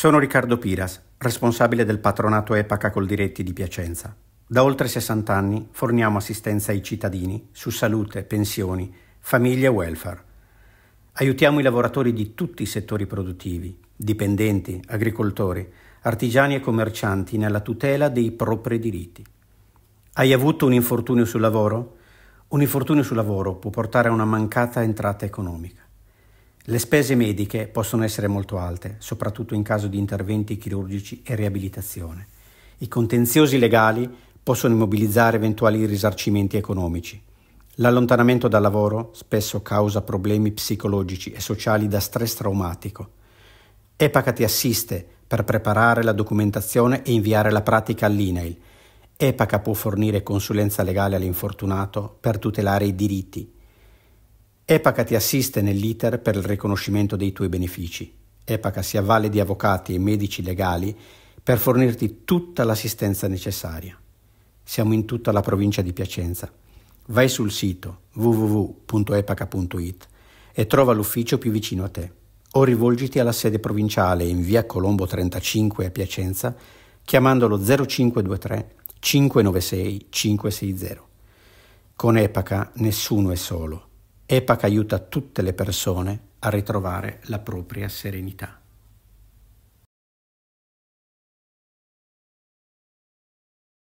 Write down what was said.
Sono Riccardo Piras, responsabile del patronato EPACA Coldiretti di Piacenza. Da oltre 60 anni forniamo assistenza ai cittadini su salute, pensioni, famiglia e welfare. Aiutiamo i lavoratori di tutti i settori produttivi, dipendenti, agricoltori, artigiani e commercianti nella tutela dei propri diritti. Hai avuto un infortunio sul lavoro? Un infortunio sul lavoro può portare a una mancata entrata economica. Le spese mediche possono essere molto alte, soprattutto in caso di interventi chirurgici e riabilitazione. I contenziosi legali possono immobilizzare eventuali risarcimenti economici. L'allontanamento dal lavoro spesso causa problemi psicologici e sociali da stress traumatico. EPACA ti assiste per preparare la documentazione e inviare la pratica all'INAIL. EPACA può fornire consulenza legale all'infortunato per tutelare i diritti EPACA ti assiste nell'iter per il riconoscimento dei tuoi benefici. EPACA si avvale di avvocati e medici legali per fornirti tutta l'assistenza necessaria. Siamo in tutta la provincia di Piacenza. Vai sul sito www.epaca.it e trova l'ufficio più vicino a te o rivolgiti alla sede provinciale in via Colombo 35 a Piacenza chiamandolo 0523 596 560. Con EPACA nessuno è solo. EPAC aiuta tutte le persone a ritrovare la propria serenità.